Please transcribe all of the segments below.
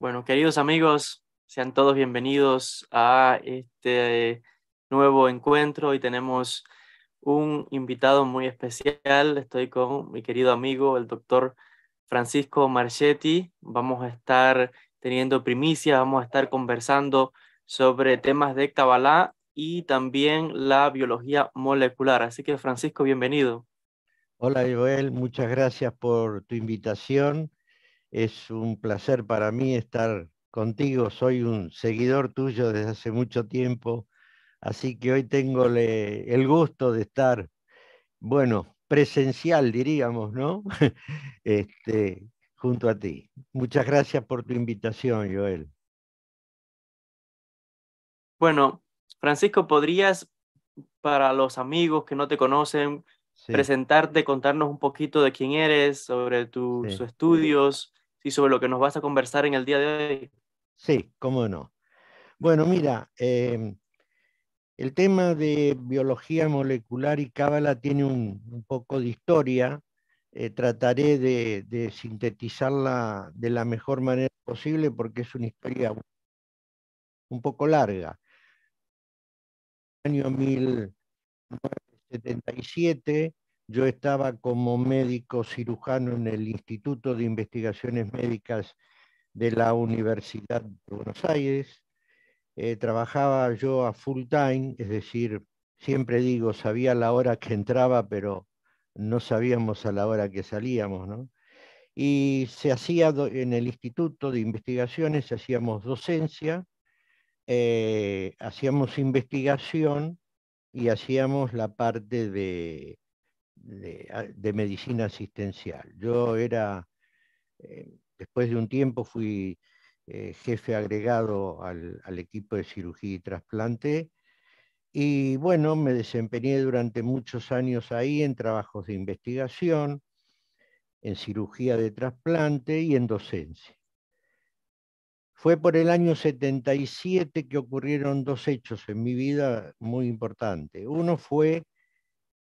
Bueno, queridos amigos, sean todos bienvenidos a este nuevo encuentro. Hoy tenemos un invitado muy especial. Estoy con mi querido amigo, el doctor Francisco Marchetti. Vamos a estar teniendo primicia, vamos a estar conversando sobre temas de Kabbalah y también la biología molecular. Así que, Francisco, bienvenido. Hola, Joel. Muchas gracias por tu invitación es un placer para mí estar contigo. Soy un seguidor tuyo desde hace mucho tiempo, así que hoy tengo el gusto de estar, bueno, presencial, diríamos, ¿no? Este, junto a ti. Muchas gracias por tu invitación, Joel. Bueno, Francisco, ¿podrías, para los amigos que no te conocen, presentarte, contarnos un poquito de quién eres, sobre tus estudios, sí, sobre lo que nos vas a conversar en el día de hoy. Sí, cómo no. Bueno, mira, em, el tema de biología molecular y cábala tiene un, poco de historia. Eh, trataré de, de, sintetizarla de la mejor manera posible porque es una historia un poco larga. En el año 1977 yo estaba como médico cirujano en el Instituto de Investigaciones Médicas de la Universidad de Buenos Aires. Eh, trabajaba yo a full time, es decir, siempre digo, sabía la hora que entraba, pero no sabíamos a la hora que salíamos, Y se hacía en el Instituto de Investigaciones, hacíamos docencia, eh, hacíamos investigación y hacíamos la parte de de, medicina asistencial. Yo era, eh, después de un tiempo fui eh, jefe agregado al, equipo de cirugía y trasplante y bueno, me desempeñé durante muchos años ahí en trabajos de investigación, en cirugía de trasplante y en docencia. Fue por el año 77 que ocurrieron dos hechos en mi vida muy importantes. Uno fue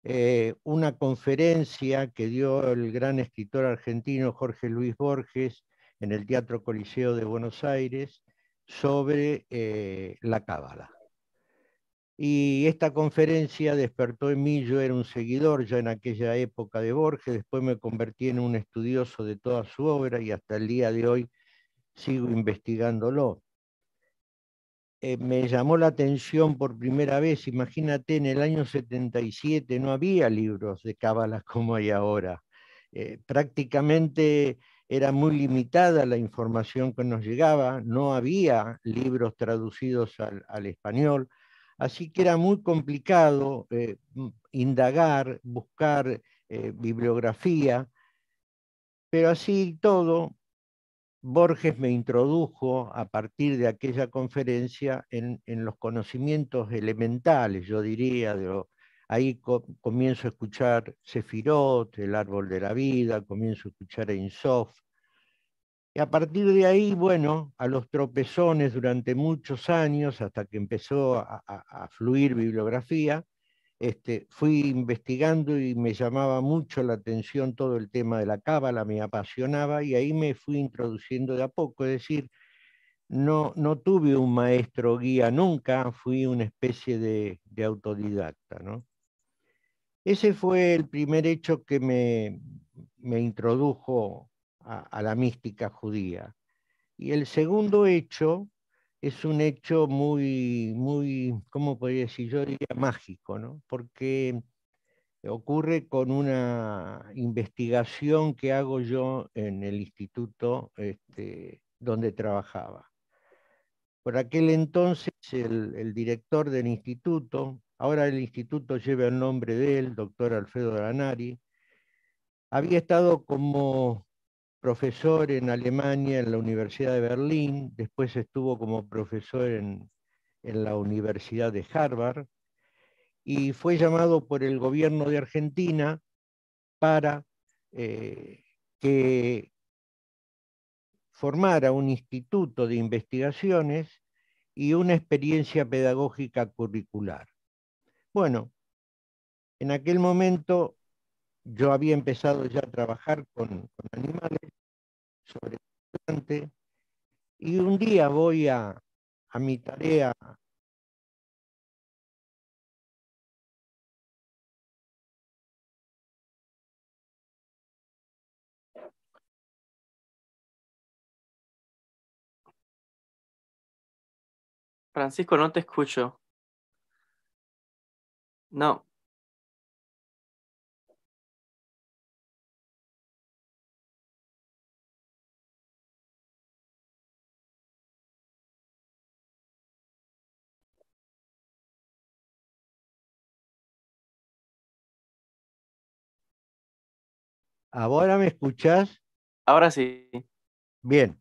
eh, una conferencia que dio el gran escritor argentino Jorge Luis Borges en el Teatro Coliseo de Buenos Aires sobre eh, la cábala. Y esta conferencia despertó en mí, yo era un seguidor ya en aquella época de Borges, después me convertí en un estudioso de toda su obra y hasta el día de hoy sigo investigándolo. Eh, me llamó la atención por primera vez, imagínate, en el año 77 no había libros de cábalas como hay ahora. Eh, prácticamente era muy limitada la información que nos llegaba, no había libros traducidos al, español, así que era muy complicado eh, indagar, buscar bibliografía, pero así todo Borges me introdujo a partir de aquella conferencia en, los conocimientos elementales, yo diría, ahí comienzo a escuchar Sefirot, El Árbol de la Vida, comienzo a escuchar a Y a partir de ahí, bueno, a los tropezones durante muchos años, hasta que empezó a fluir bibliografía, este, fui investigando y me llamaba mucho la atención todo el tema de la cábala, me apasionaba y ahí me fui introduciendo de a poco, es decir, no, no tuve un maestro guía nunca, fui una especie de, autodidacta. ¿no? Ese fue el primer hecho que me, introdujo a la mística judía. Y el segundo hecho es un hecho muy, muy, ¿cómo podría decir? Yo diría mágico, ¿no? Porque ocurre con una investigación que hago yo en el instituto este, donde trabajaba. Por aquel entonces, el, director del instituto, ahora el instituto lleva el nombre de él, doctor Alfredo Lanari, había estado como profesor en Alemania, en la Universidad de Berlín, después estuvo como profesor en, la Universidad de Harvard, y fue llamado por el gobierno de Argentina para eh, que formara un instituto de investigaciones y una experiencia pedagógica curricular. Bueno, en aquel momento yo había empezado ya a trabajar con animales sobre y un día voy a, a mi tarea Francisco, no te escucho. No. ¿Ahora me escuchas. Ahora sí. Bien.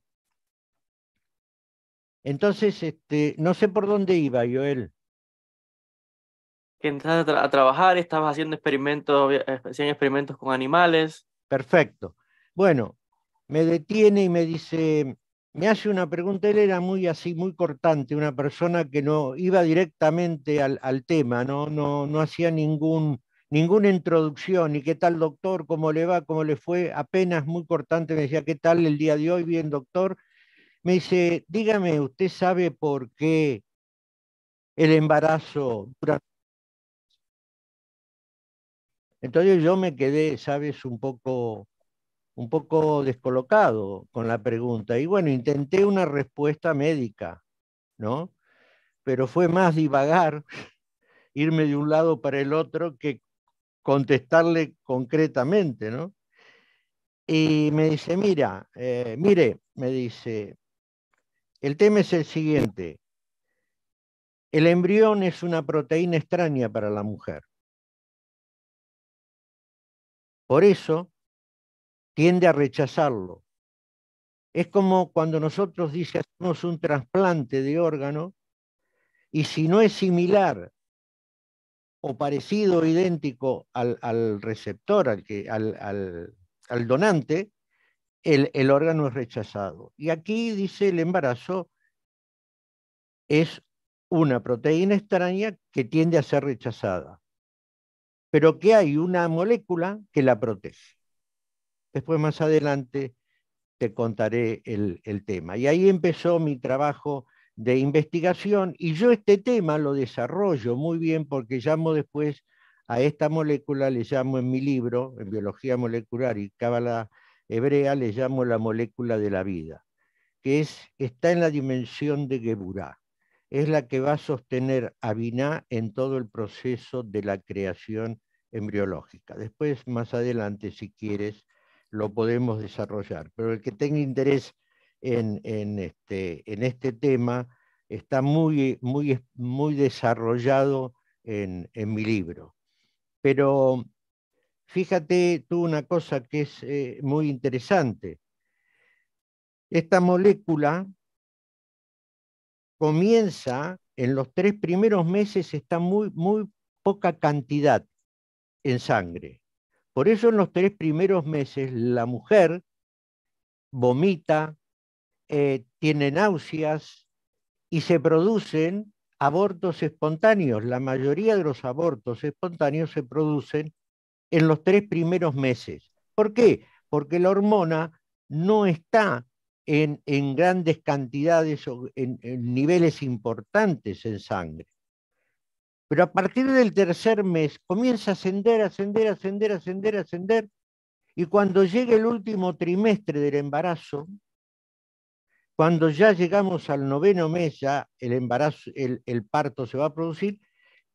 Entonces, este, no sé por dónde iba, Joel. Que entraste a, trabajar, estabas haciendo experimentos, eh, hacían experimentos con animales. Perfecto. Bueno, me detiene y me dice, me hace una pregunta, él era muy así, muy cortante, una persona que no iba directamente al, al tema, no, no, no hacía ningún ninguna introducción, y qué tal doctor, cómo le va, cómo le fue, apenas muy cortante me decía, ¿qué tal el día de hoy? Bien, doctor. Me dice, dígame, ¿usted sabe por qué el embarazo dura? Entonces yo me quedé, sabes, un poco, un poco descolocado con la pregunta. Y bueno, intenté una respuesta médica, ¿no? Pero fue más divagar irme de un lado para el otro que contestarle concretamente, ¿no? Y me dice, mira, eh, mire, me dice, el tema es el siguiente. El embrión es una proteína extraña para la mujer. Por eso tiende a rechazarlo. Es como cuando nosotros hacemos un trasplante de órgano y si no es similar o parecido, idéntico al, receptor, al, donante, el, órgano es rechazado. Y aquí dice el embarazo es una proteína extraña que tiende a ser rechazada, pero que hay una molécula que la protege. Después más adelante te contaré el, el tema. Y ahí empezó mi trabajo de investigación y yo este tema lo desarrollo muy bien porque llamo después a esta molécula, le llamo en mi libro, en Biología Molecular y Cábala Hebrea, le llamo la molécula de la vida, que es, está en la dimensión de Geburah. Es la que va a sostener a Binah en todo el proceso de la creación embriológica. Después, más adelante, si quieres, lo podemos desarrollar. Pero el que tenga interés este, en, este, tema está muy, muy, desarrollado en, mi libro. Pero fíjate tú una cosa que es eh, muy interesante. Esta molécula comienza en los tres primeros meses, está muy, muy poca cantidad en sangre. Por eso en los tres primeros meses la mujer vomita, eh, tienen náuseas y se producen abortos espontáneos. La mayoría de los abortos espontáneos se producen en los tres primeros meses. ¿Por qué? Porque la hormona no está en, grandes cantidades o en, niveles importantes en sangre. Pero a partir del tercer mes comienza a ascender, ascender, ascender, ascender, ascender. Y cuando llega el último trimestre del embarazo, cuando ya llegamos al noveno mes, ya el embarazo, el, parto se va a producir,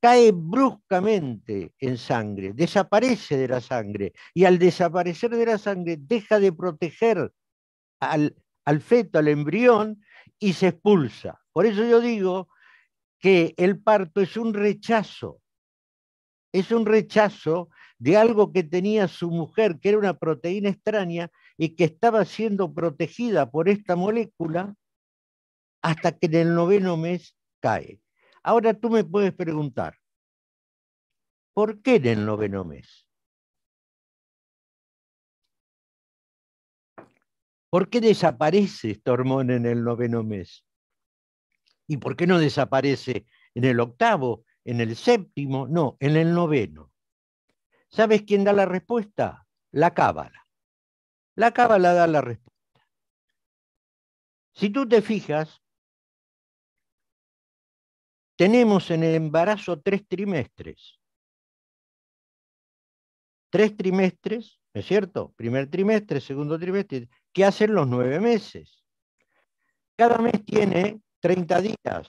cae bruscamente en sangre, desaparece de la sangre y al desaparecer de la sangre deja de proteger al feto, al embrión y se expulsa. Por eso yo digo que el parto es un rechazo, es un rechazo de algo que tenía su mujer, que era una proteína extraña, y que estaba siendo protegida por esta molécula hasta que en el noveno mes cae. Ahora tú me puedes preguntar, ¿por qué en el noveno mes? ¿Por qué desaparece esta hormona en el noveno mes? ¿Y por qué no desaparece en el octavo, en el séptimo? No, en el noveno. ¿Sabes quién da la respuesta? La cábala. La cábala da la respuesta. Si tú te fijas, tenemos en el embarazo tres trimestres. Tres trimestres, es cierto? Primer trimestre, segundo trimestre, ¿Qué hacen los nueve meses. Cada mes tiene 30 días.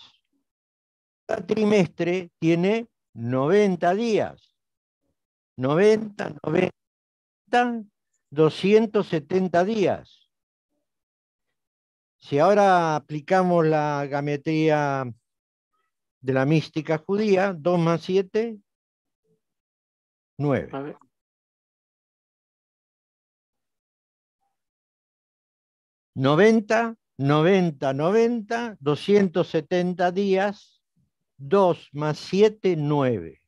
Cada trimestre tiene 90 días. 90, 90, 270 días. Si ahora aplicamos la gametría de la mística judía, 2 más 7, 9. 90, 90, 90, 270 días, 2 más 7, 9.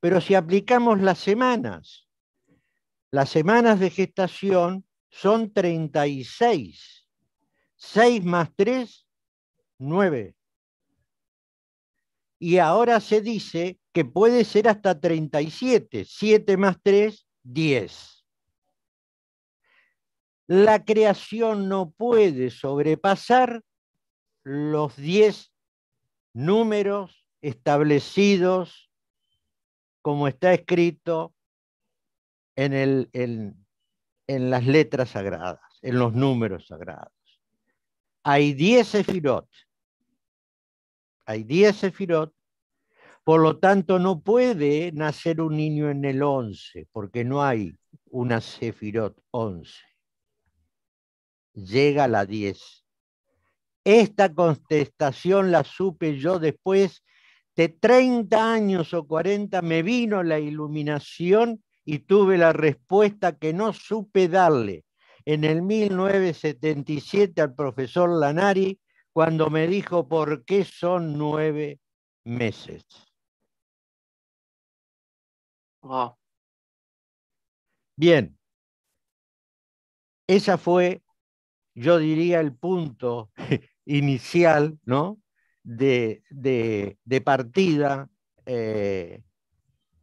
Pero si aplicamos las semanas, las semanas de gestación son 36. 6 más 3, 9. Y ahora se dice que puede ser hasta 37. 7 más 3, 10. La creación no puede sobrepasar los 10 números establecidos como está escrito en, las letras sagradas, en los números sagrados. Hay 10 sefirot. Hay 10 sefirot. Por lo tanto, no puede nacer un niño en el 11, porque no hay una sefirot 11. Llega la 10. Esta contestación la supe yo después de 30 años o 40, me vino la iluminación y tuve la respuesta que no supe darle en el 1977 al profesor Lanari cuando me dijo, ¿por qué son nueve meses? Bien, esa fue, yo diría, el punto inicial, ¿no? De, de, partida eh,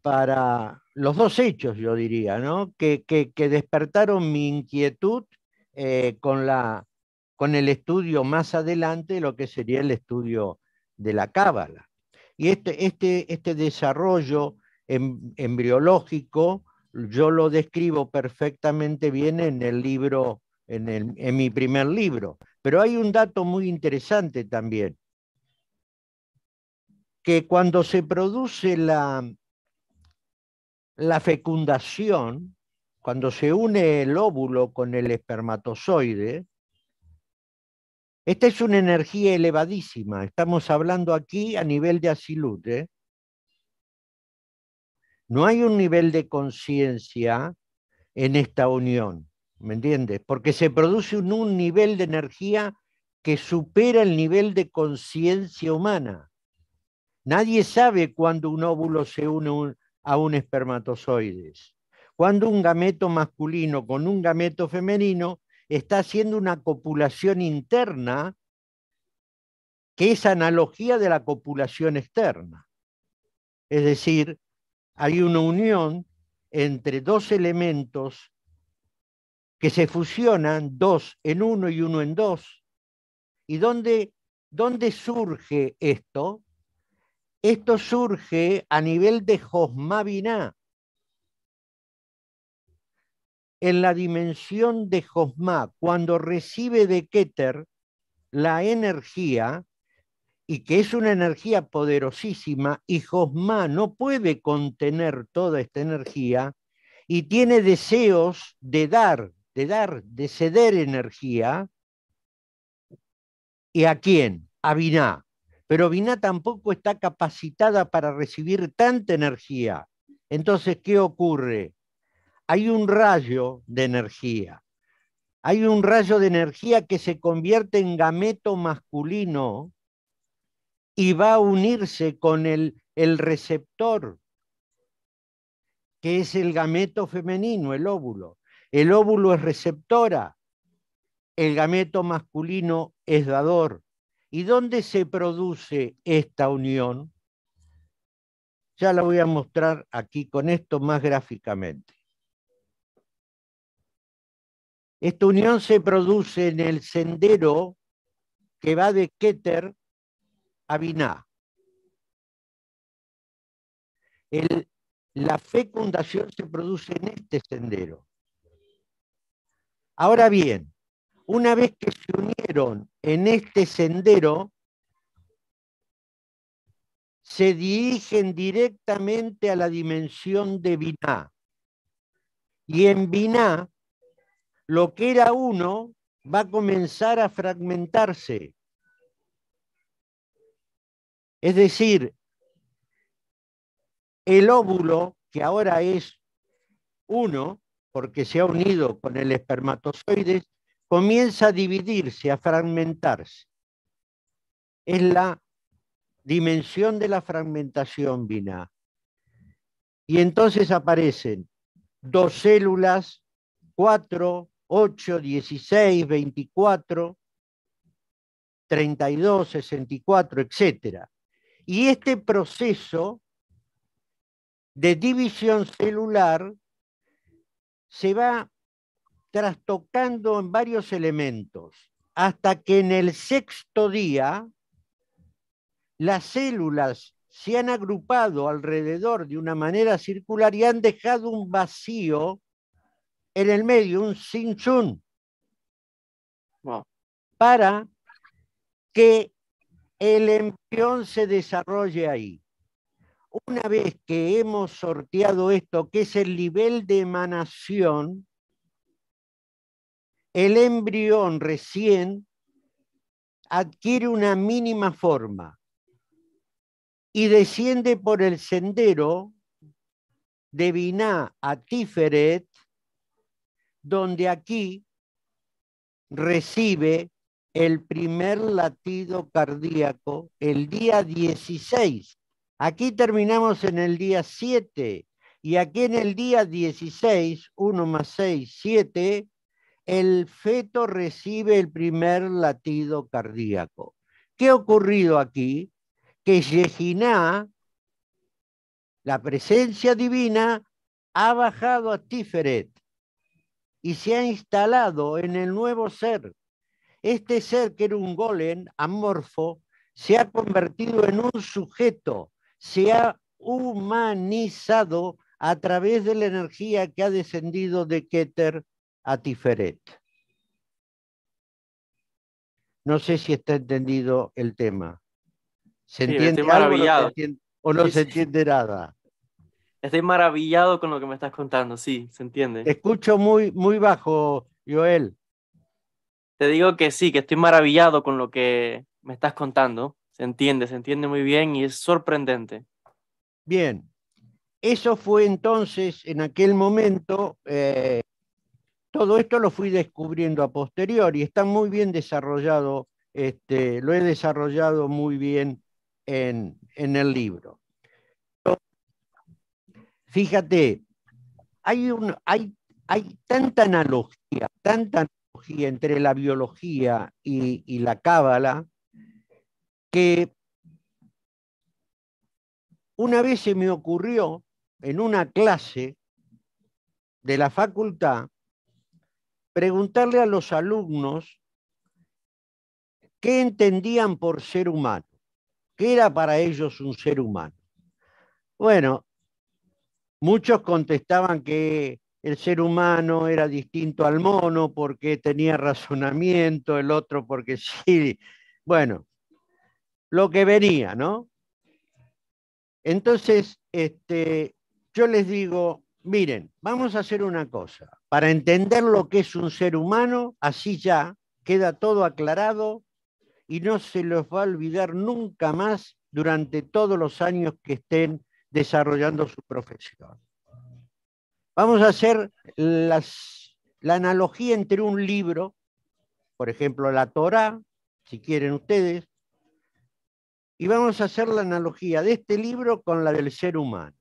para los dos hechos, yo diría, que, despertaron mi inquietud eh, con, la, con el estudio más adelante, lo que sería el estudio de la cábala. Y este, este, este desarrollo em, embriológico yo lo describo perfectamente bien en el libro, en mi primer libro. Pero hay un dato muy interesante también, que cuando se produce la, la fecundación, cuando se une el óvulo con el espermatozoide, esta es una energía elevadísima. Estamos hablando aquí a nivel de asilute. ¿eh? No hay un nivel de conciencia en esta unión, ¿me entiendes? Porque se produce un, nivel de energía que supera el nivel de conciencia humana. Nadie sabe cuándo un óvulo se une un, a un espermatozoides. Cuando un gameto masculino con un gameto femenino está haciendo una copulación interna que es analogía de la copulación externa. Es decir, hay una unión entre dos elementos que se fusionan, dos en uno y uno en dos. ¿Y dónde, dónde surge esto? Esto surge a nivel de Biná, en la dimensión de Josmá, cuando recibe de Keter la energía, y que es una energía poderosísima, y Josmá no puede contener toda esta energía, y tiene deseos de dar, de dar, de ceder energía, ¿y a quién? A Biná pero Vina tampoco está capacitada para recibir tanta energía. Entonces, ¿qué ocurre? Hay un rayo de energía. Hay un rayo de energía que se convierte en gameto masculino y va a unirse con el receptor, que es el gameto femenino, el óvulo. El óvulo es receptora, el gameto masculino es dador ¿Y dónde se produce esta unión? Ya la voy a mostrar aquí con esto más gráficamente. Esta unión se produce en el sendero que va de Keter a Biná. la fecundación se produce en este sendero. Ahora bien, una vez que se unieron en este sendero, se dirigen directamente a la dimensión de Biná. Y en Biná, lo que era uno va a comenzar a fragmentarse. Es decir, el óvulo, que ahora es uno, porque se ha unido con el espermatozoide, comienza a dividirse, a fragmentarse. Es la dimensión de la fragmentación vina Y entonces aparecen dos células, treinta y dos, 24, 32, 64, etc. Y este proceso de división celular se va trastocando en varios elementos, hasta que en el sexto día las células se han agrupado alrededor de una manera circular y han dejado un vacío en el medio, un sinchun, para que el embrión se desarrolle ahí. Una vez que hemos sorteado esto, que es el nivel de emanación, el embrión recién adquiere una mínima forma y desciende por el sendero de Biná a Tiferet, donde aquí recibe el primer latido cardíaco el día 16. Aquí terminamos en el día 7 y aquí en el día 16, 1 más 6, 7, el feto recibe el primer latido cardíaco. ¿Qué ha ocurrido aquí? Que Yejiná, la presencia divina, ha bajado a Tiferet y se ha instalado en el nuevo ser. Este ser que era un golem amorfo se ha convertido en un sujeto, se ha humanizado a través de la energía que ha descendido de Keter a Tiferet. No sé si está entendido el tema. ¿Se entiende o no se entiende nada? Estoy maravillado con lo que me estás contando, sí, se entiende. escucho muy, muy bajo, Joel. Te digo que sí, que estoy maravillado con lo que me estás contando. Se entiende, se entiende muy bien y es sorprendente. Bien, eso fue entonces en aquel momento eh, todo esto lo fui descubriendo a posteriori, está muy bien desarrollado, este, lo he desarrollado muy bien en, el libro. Fíjate, hay, tanta analogía, tanta analogía entre la biología y la cábala, que una vez se me ocurrió en una clase de la facultad preguntarle a los alumnos qué entendían por ser humano, qué era para ellos un ser humano. Bueno, muchos contestaban que el ser humano era distinto al mono porque tenía razonamiento, el otro porque sí. Bueno, lo que venía, ¿no? Entonces, este, yo les digo, miren, vamos a hacer una cosa para entender lo que es un ser humano, así ya queda todo aclarado y no se los va a olvidar nunca más durante todos los años que estén desarrollando su profesión. Vamos a hacer la analogía entre un libro, por ejemplo la Torah, si quieren ustedes, y vamos a hacer la analogía de este libro con la del ser humano.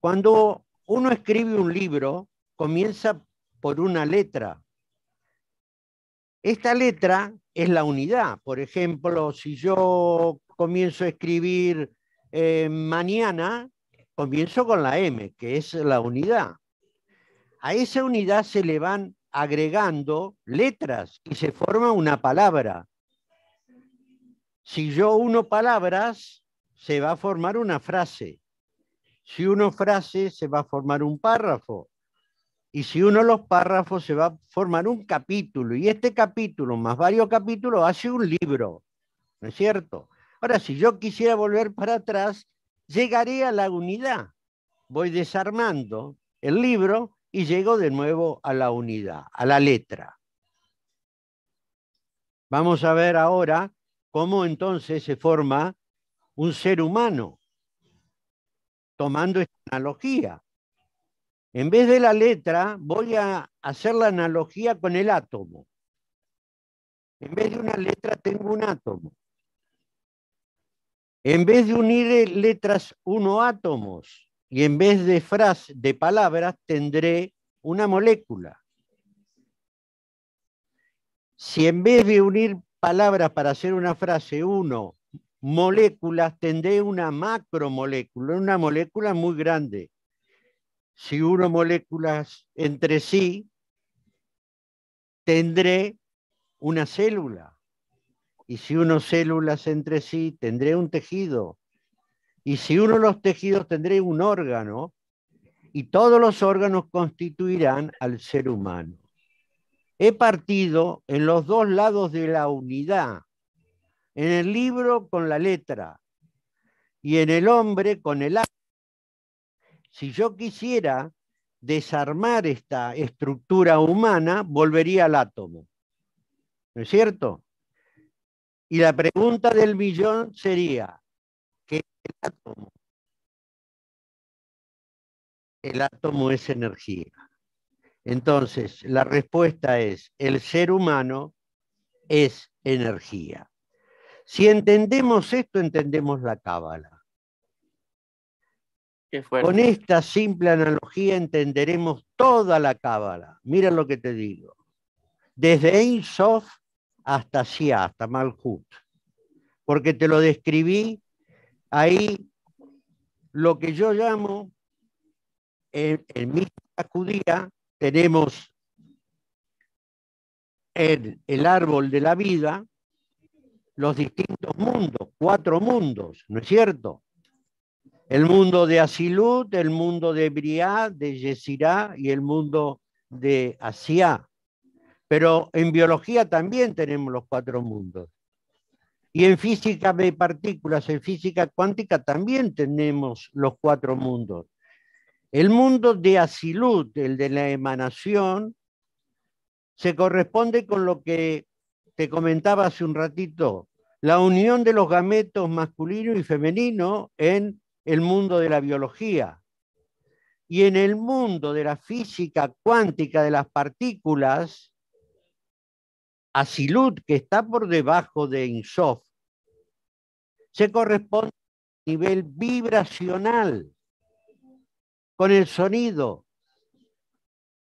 Cuando uno escribe un libro, comienza por una letra. Esta letra es la unidad. Por ejemplo, si yo comienzo a escribir eh, mañana, comienzo con la M, que es la unidad. A esa unidad se le van agregando letras y se forma una palabra. Si yo uno palabras, se va a formar una frase. Si uno frase, se va a formar un párrafo y si uno los párrafos se va a formar un capítulo, y este capítulo más varios capítulos hace un libro, ¿no es cierto? Ahora, si yo quisiera volver para atrás, llegaré a la unidad. Voy desarmando el libro y llego de nuevo a la unidad, a la letra. Vamos a ver ahora cómo entonces se forma un ser humano, tomando esta analogía. En vez de la letra, voy a hacer la analogía con el átomo. En vez de una letra, tengo un átomo. En vez de unir eh, letras uno átomos y en vez de de palabras, tendré una molécula. Si en vez de unir palabras para hacer una frase uno moléculas, tendré una macromolécula, una molécula muy grande si uno moléculas entre sí, tendré una célula. Y si uno células entre sí, tendré un tejido. Y si uno los tejidos, tendré un órgano. Y todos los órganos constituirán al ser humano. He partido en los dos lados de la unidad, en el libro con la letra y en el hombre con el acto si yo quisiera desarmar esta estructura humana, volvería al átomo. ¿No es cierto? Y la pregunta del millón sería, ¿qué es el átomo? El átomo es energía. Entonces, la respuesta es, el ser humano es energía. Si entendemos esto, entendemos la cábala. Con esta simple analogía entenderemos toda la cábala. Mira lo que te digo. Desde Ein Sof hasta Sia, hasta Malhut. Porque te lo describí ahí lo que yo llamo en, mi judía tenemos el árbol de la vida, los distintos mundos, cuatro mundos, ¿no es cierto? El mundo de Asilut, el mundo de Briá, de Yesirá y el mundo de Asia. Pero en biología también tenemos los cuatro mundos. Y en física de partículas, en física cuántica también tenemos los cuatro mundos. El mundo de Asilut, el de la emanación, se corresponde con lo que te comentaba hace un ratito, la unión de los gametos masculino y femenino en el mundo de la biología. Y en el mundo de la física cuántica de las partículas, Asilut, que está por debajo de Insof, se corresponde a nivel vibracional, con el sonido,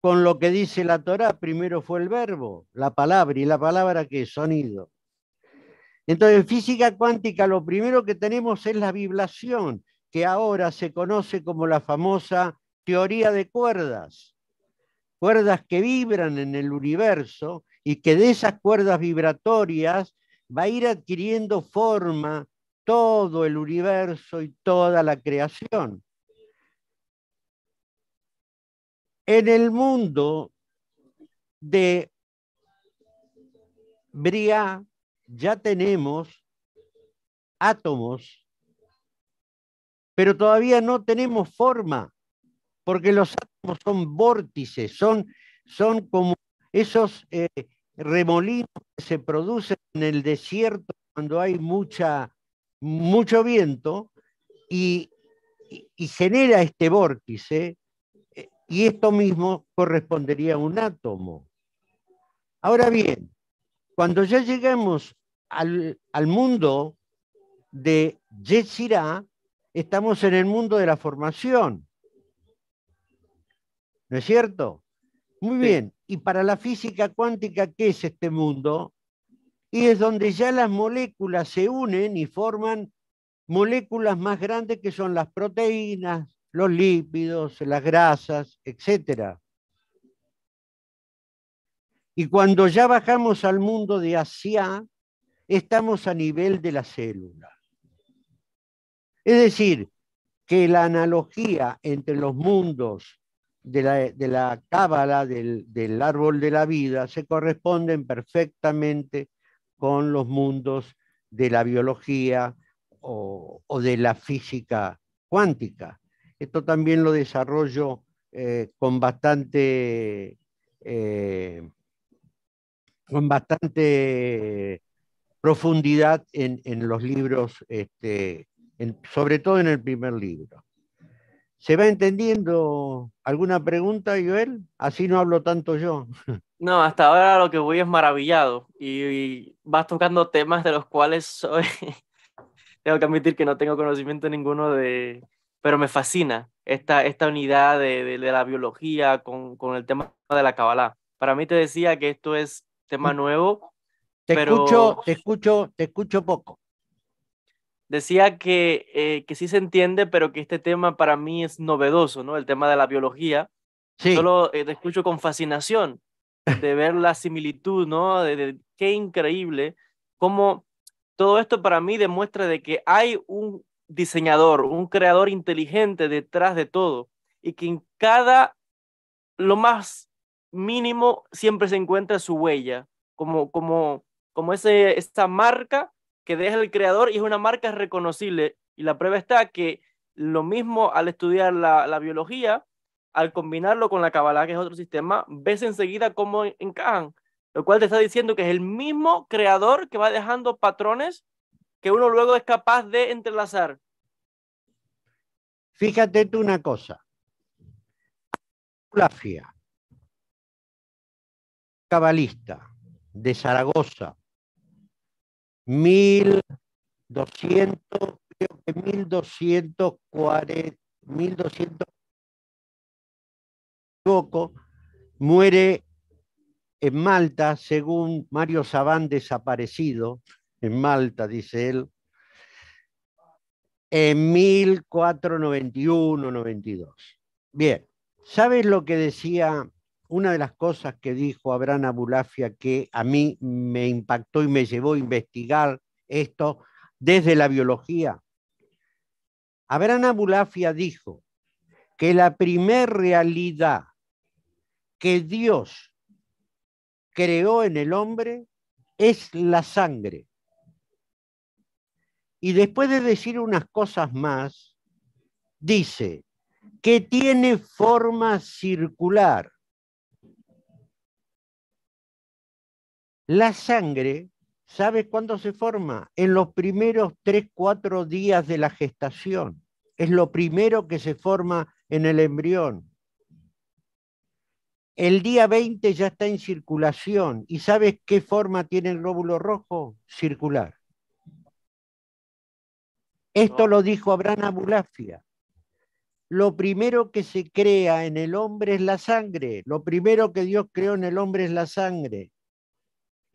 con lo que dice la Torah, primero fue el verbo, la palabra, y la palabra que es sonido. Entonces, física cuántica, lo primero que tenemos es la vibración, que ahora se conoce como la famosa teoría de cuerdas, cuerdas que vibran en el universo y que de esas cuerdas vibratorias va a ir adquiriendo forma todo el universo y toda la creación. En el mundo de Bria ya tenemos átomos pero todavía no tenemos forma, porque los átomos son vórtices, son, son como esos eh, remolinos que se producen en el desierto cuando hay mucha, mucho viento y, genera este vórtice, eh, y esto mismo correspondería a un átomo. Ahora bien, cuando ya llegamos al, mundo de Yetzirah, estamos en el mundo de la formación. ¿No es cierto? Muy bien. Y para la física cuántica, ¿qué es este mundo? Y es donde ya las moléculas se unen y forman moléculas más grandes que son las proteínas, los lípidos, las grasas, etc. Y cuando ya bajamos al mundo de hacia, estamos a nivel de la célula. Es decir, que la analogía entre los mundos de la, cábala, del, árbol de la vida, se corresponden perfectamente con los mundos de la biología o, de la física cuántica. Esto también lo desarrollo eh, con bastante, eh, bastante profundidad en, los libros este, sobre todo en el primer libro. ¿Se va entendiendo alguna pregunta, Joel? Así no hablo tanto yo. No, hasta ahora lo que voy es maravillado y, vas tocando temas de los cuales tengo que admitir que no tengo conocimiento ninguno de, pero me fascina esta, esta unidad de, la biología con, con, el tema de la Kabbalah. Para mí te decía que esto es tema nuevo. Te, escucho, te, escucho, te escucho poco. Decía que, eh, que sí se entiende, pero que este tema para mí es novedoso, ¿no? El tema de la biología. Yo lo eh, escucho con fascinación de ver la similitud, ¿no? De, qué increíble cómo todo esto para mí demuestra de que hay un diseñador, un creador inteligente detrás de todo y que en cada, lo más mínimo, siempre se encuentra su huella, como, como, como ese, esa marca que deja el creador y es una marca reconocible. Y la prueba está que lo mismo al estudiar la, biología, al combinarlo con la cabalá que es otro sistema, ves enseguida cómo encajan, lo cual te está diciendo que es el mismo creador que va dejando patrones que uno luego es capaz de entrelazar. Fíjate tú una cosa. fía cabalista de Zaragoza, 1200, creo que 1240, 1200 poco, muere en Malta, según Mario Sabán desaparecido, en Malta, dice él, en 1491-92. Bien, ¿sabes lo que decía una de las cosas que dijo Abraham Abulafia que a mí me impactó y me llevó a investigar esto desde la biología. Abraham Abulafia dijo que la primer realidad que Dios creó en el hombre es la sangre. Y después de decir unas cosas más, dice que tiene forma circular La sangre, ¿sabes cuándo se forma? En los primeros tres, cuatro días de la gestación. Es lo primero que se forma en el embrión. El día 20 ya está en circulación. ¿Y sabes qué forma tiene el glóbulo rojo? Circular. Esto lo dijo Abraham Abulafia. Lo primero que se crea en el hombre es la sangre. Lo primero que Dios creó en el hombre es la sangre.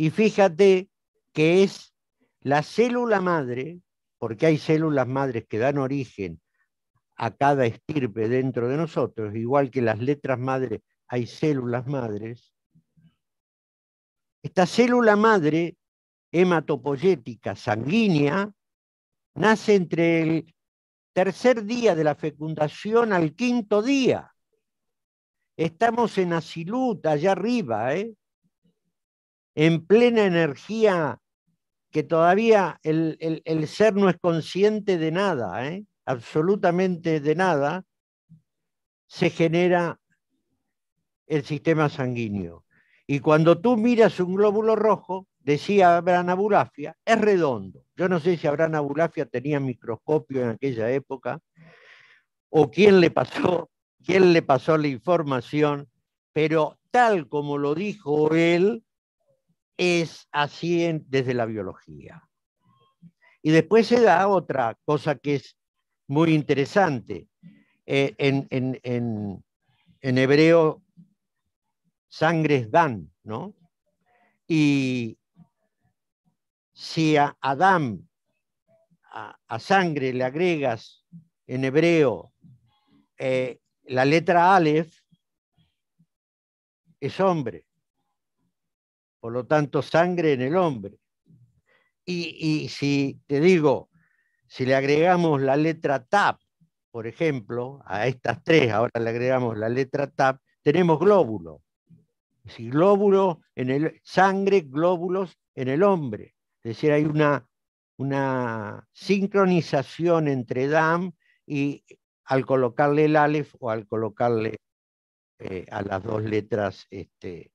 Y fíjate que es la célula madre, porque hay células madres que dan origen a cada estirpe dentro de nosotros, igual que las letras madres, hay células madres. Esta célula madre hematopoyética sanguínea nace entre el tercer día de la fecundación al quinto día. Estamos en Asilut, allá arriba, ¿eh? en plena energía, que todavía el, ser no es consciente de nada, ¿eh? absolutamente de nada, se genera el sistema sanguíneo. Y cuando tú miras un glóbulo rojo, decía Abraham Abulafia, es redondo. Yo no sé si Abraham Abulafia tenía microscopio en aquella época, o quién le pasó, quién le pasó la información, pero tal como lo dijo él, es así desde la biología. Y después se da otra cosa que es muy interesante. Eh, en, hebreo, sangre es dan, ¿no? Y si a Adán, a, sangre, le agregas en hebreo eh, la letra Aleph, es hombre por lo tanto sangre en el hombre. Y, si te digo, si le agregamos la letra TAP, por ejemplo, a estas tres, ahora le agregamos la letra TAP, tenemos glóbulo. Si glóbulo en el sangre, glóbulos en el hombre. Es decir, hay una, una sincronización entre DAM y al colocarle el Aleph o al colocarle eh, a las dos letras este,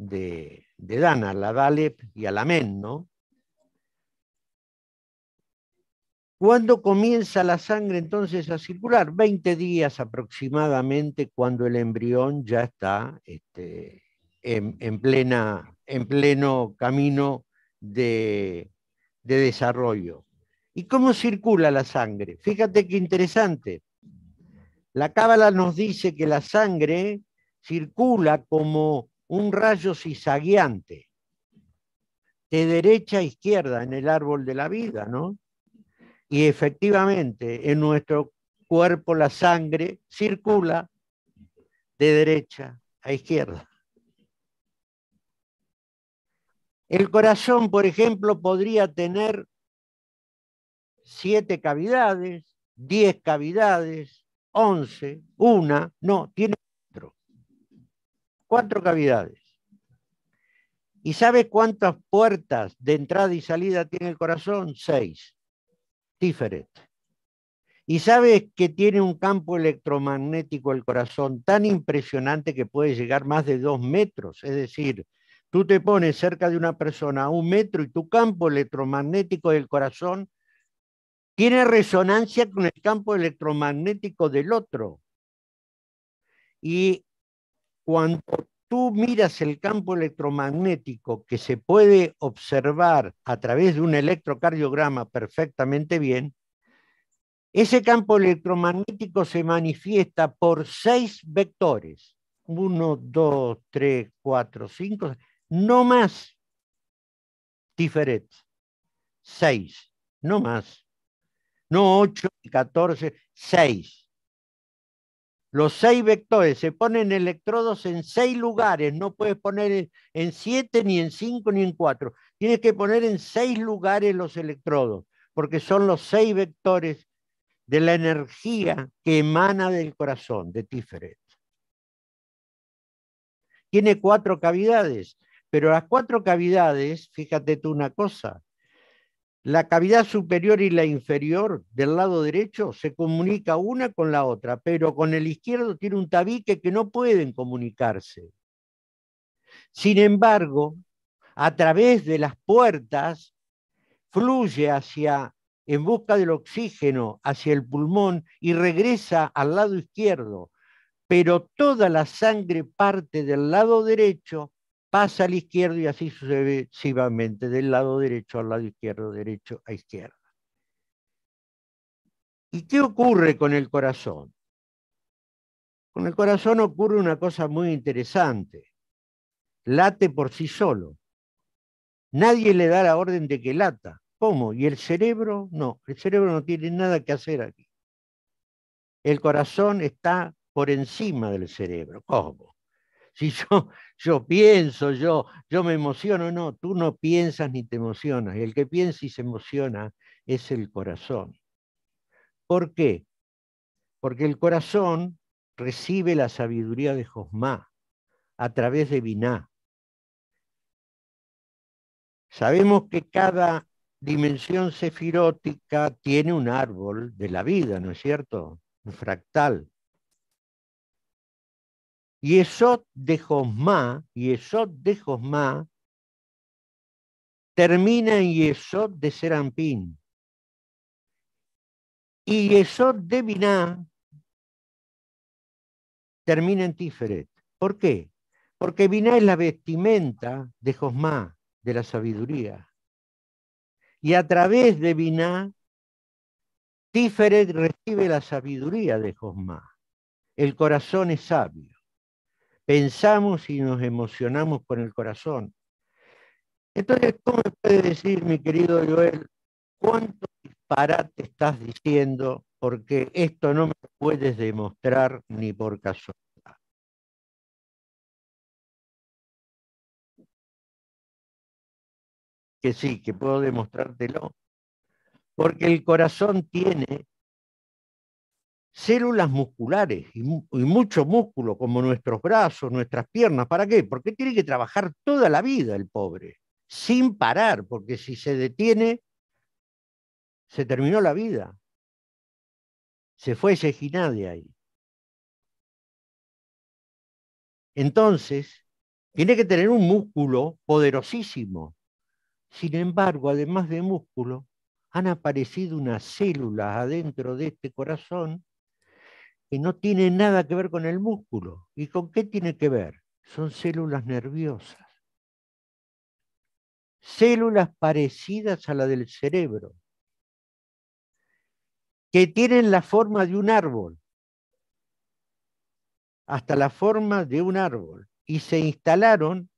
de, Dana, la Dalep y Alamén, ¿no? ¿Cuándo comienza la sangre entonces a circular? 20 días aproximadamente cuando el embrión ya está este, en, plena, en pleno camino de, de desarrollo. ¿Y cómo circula la sangre? Fíjate qué interesante. La cábala nos dice que la sangre circula como un rayo cizagueante de derecha a izquierda en el árbol de la vida, ¿no? Y efectivamente, en nuestro cuerpo la sangre circula de derecha a izquierda. El corazón, por ejemplo, podría tener siete cavidades, diez cavidades, once, una, no, tiene Cuatro cavidades. ¿Y sabes cuántas puertas de entrada y salida tiene el corazón? Seis. Different. ¿Y sabes que tiene un campo electromagnético el corazón tan impresionante que puede llegar más de dos metros? Es decir, tú te pones cerca de una persona a un metro y tu campo electromagnético del corazón tiene resonancia con el campo electromagnético del otro. Y cuando tú miras el campo electromagnético que se puede observar a través de un electrocardiograma perfectamente bien, ese campo electromagnético se manifiesta por seis vectores. Uno, dos, tres, cuatro, cinco, no más diferentes. Seis, no más. No ocho, catorce, seis. Los seis vectores se ponen electrodos en seis lugares, no puedes poner en siete, ni en cinco, ni en cuatro. Tienes que poner en seis lugares los electrodos, porque son los seis vectores de la energía que emana del corazón, de Tiferet. Tiene cuatro cavidades, pero las cuatro cavidades, fíjate tú una cosa, la cavidad superior y la inferior del lado derecho se comunica una con la otra, pero con el izquierdo tiene un tabique que no pueden comunicarse. Sin embargo, a través de las puertas fluye hacia en busca del oxígeno hacia el pulmón y regresa al lado izquierdo, pero toda la sangre parte del lado derecho pasa la izquierda y así sucesivamente, del lado derecho al lado izquierdo, derecho a izquierda. ¿Y qué ocurre con el corazón? Con el corazón ocurre una cosa muy interesante. Late por sí solo. Nadie le da la orden de que lata. ¿Cómo? ¿Y el cerebro? No, el cerebro no tiene nada que hacer aquí. El corazón está por encima del cerebro. ¿Cómo? Si yo yo pienso, yo, yo me emociono. No, tú no piensas ni te emocionas. El que piensa y se emociona es el corazón. ¿Por qué? Porque el corazón recibe la sabiduría de Josmá a través de Biná. Sabemos que cada dimensión sefirótica tiene un árbol de la vida, ¿no es cierto? Un fractal eso de Josma, eso de Josma, termina en Yesod de Serampín. Y eso de Biná termina en Tiferet. ¿Por qué? Porque Biná es la vestimenta de Josma, de la sabiduría. Y a través de Biná, Tiferet recibe la sabiduría de Josma. El corazón es sabio pensamos y nos emocionamos con el corazón. Entonces, ¿cómo me puede decir, mi querido Joel, cuánto disparate estás diciendo? Porque esto no me puedes demostrar ni por casualidad. Que sí, que puedo demostrártelo. Porque el corazón tiene células musculares y, mucho músculo, como nuestros brazos, nuestras piernas. ¿Para qué? Porque tiene que trabajar toda la vida el pobre, sin parar, porque si se detiene, se terminó la vida. Se fue ese de ahí. Entonces, tiene que tener un músculo poderosísimo. Sin embargo, además de músculo, han aparecido unas células adentro de este corazón que no tiene nada que ver con el músculo. ¿Y con qué tiene que ver? Son células nerviosas. Células parecidas a la del cerebro, que tienen la forma de un árbol, hasta la forma de un árbol, y se instalaron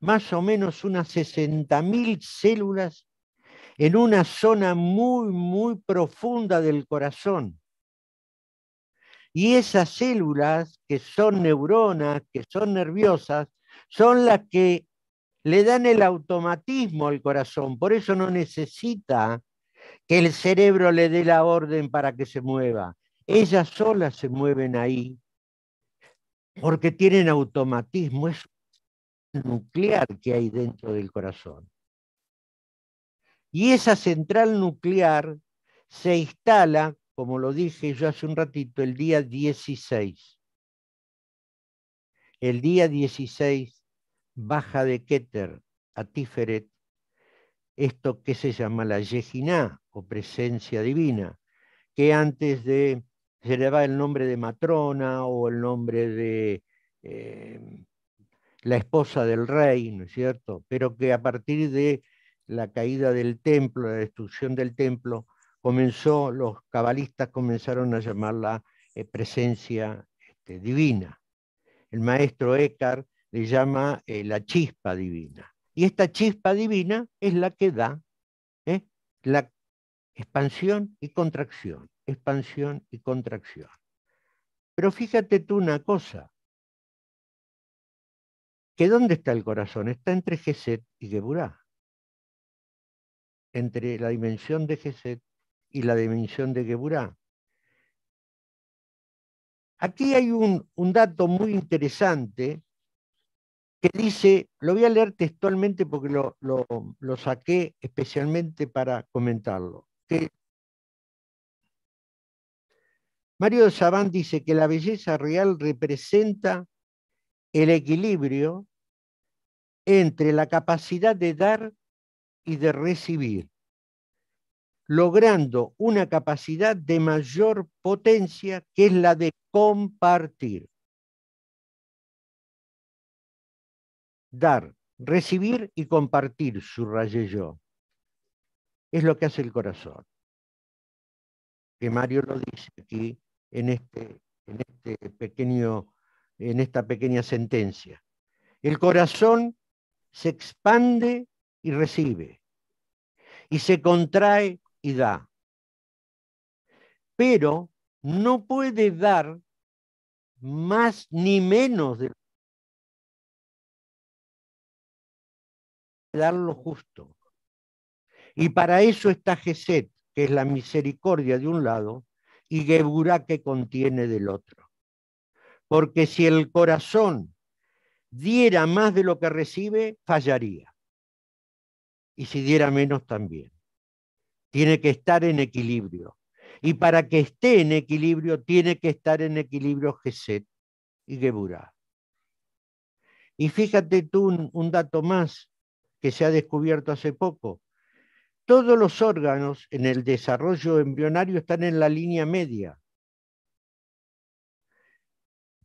más o menos unas 60.000 células en una zona muy, muy profunda del corazón, y esas células que son neuronas, que son nerviosas, son las que le dan el automatismo al corazón. Por eso no necesita que el cerebro le dé la orden para que se mueva. Ellas solas se mueven ahí porque tienen automatismo. Es nuclear que hay dentro del corazón. Y esa central nuclear se instala como lo dije yo hace un ratito, el día 16. El día 16 baja de Keter a Tiferet esto que se llama la Yejiná o presencia divina, que antes de se le va el nombre de matrona o el nombre de eh, la esposa del rey, ¿no es cierto? Pero que a partir de la caída del templo, la destrucción del templo, comenzó, los cabalistas comenzaron a llamarla eh, presencia este, divina. El maestro Écar le llama eh, la chispa divina. Y esta chispa divina es la que da ¿eh? la expansión y contracción, expansión y contracción. Pero fíjate tú una cosa, que dónde está el corazón, está entre Geset y Geburá, entre la dimensión de Geset y la dimensión de Geburá. Aquí hay un, dato muy interesante que dice, lo voy a leer textualmente porque lo, saqué especialmente para comentarlo, Mario de Sabán dice que la belleza real representa el equilibrio entre la capacidad de dar y de recibir logrando una capacidad de mayor potencia que es la de compartir. Dar, recibir y compartir, subrayé yo. Es lo que hace el corazón. Que Mario lo dice aquí en, este, este en esta pequeña sentencia. El corazón se expande y recibe, y se contrae y da. Pero no puede dar más ni menos de dar lo justo. Y para eso está Geset, que es la misericordia de un lado, y Geburá que contiene del otro. Porque si el corazón diera más de lo que recibe, fallaría. Y si diera menos también tiene que estar en equilibrio. Y para que esté en equilibrio, tiene que estar en equilibrio Geset y Geburah. Y fíjate tú un, dato más que se ha descubierto hace poco. Todos los órganos en el desarrollo embrionario están en la línea media.